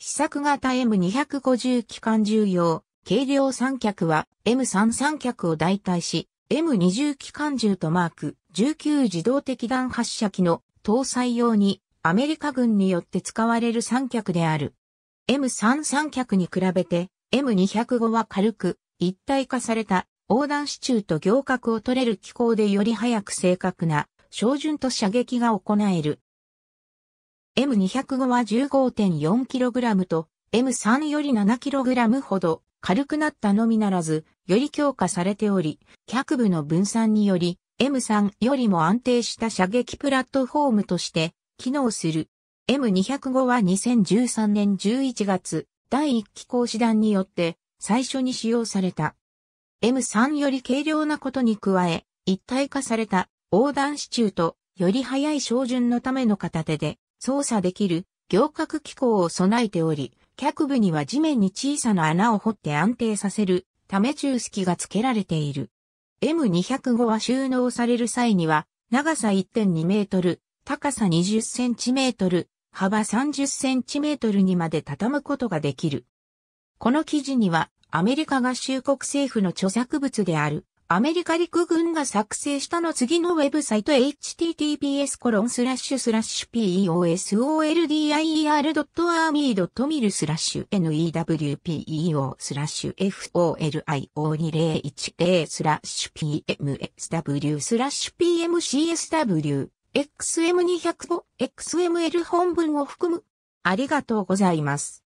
試作型 M250 機関重用、軽量三脚は M3 三脚を代替し、M20 機関銃とマーク19自動的弾発射機の搭載用にアメリカ軍によって使われる三脚である。M3 三脚に比べて M205 は軽く一体化された横断支柱と行角を取れる機構でより早く正確な照準と射撃が行える。M205 は 15.4kg と M3 より 7kg ほど軽くなったのみならず、より強化されており、脚部の分散により、M3 よりも安定した射撃プラットフォームとして機能する。M205 は2013年11月、第1機講師団によって最初に使用された。M3 より軽量なことに加え、一体化された横断支柱とより早い照準のための片手で操作できる行革機構を備えており、脚部には地面に小さな穴を掘って安定させるため中式が付けられている。M205 は収納される際には、長さ1.2メートル、高さ20センチメートル、幅30センチメートルにまで畳むことができる。この記事には、アメリカ合衆国政府の著作物である、アメリカ陸軍が作成したの次のウェブサイト https コロンスラッシュスラッシュ peosoldier.army.mil スラッシュ newpeo スラッシュ folio2010 スラッシュ pmsw スラッシュ pmcsw xm205 xml 本文を含むありがとうございます。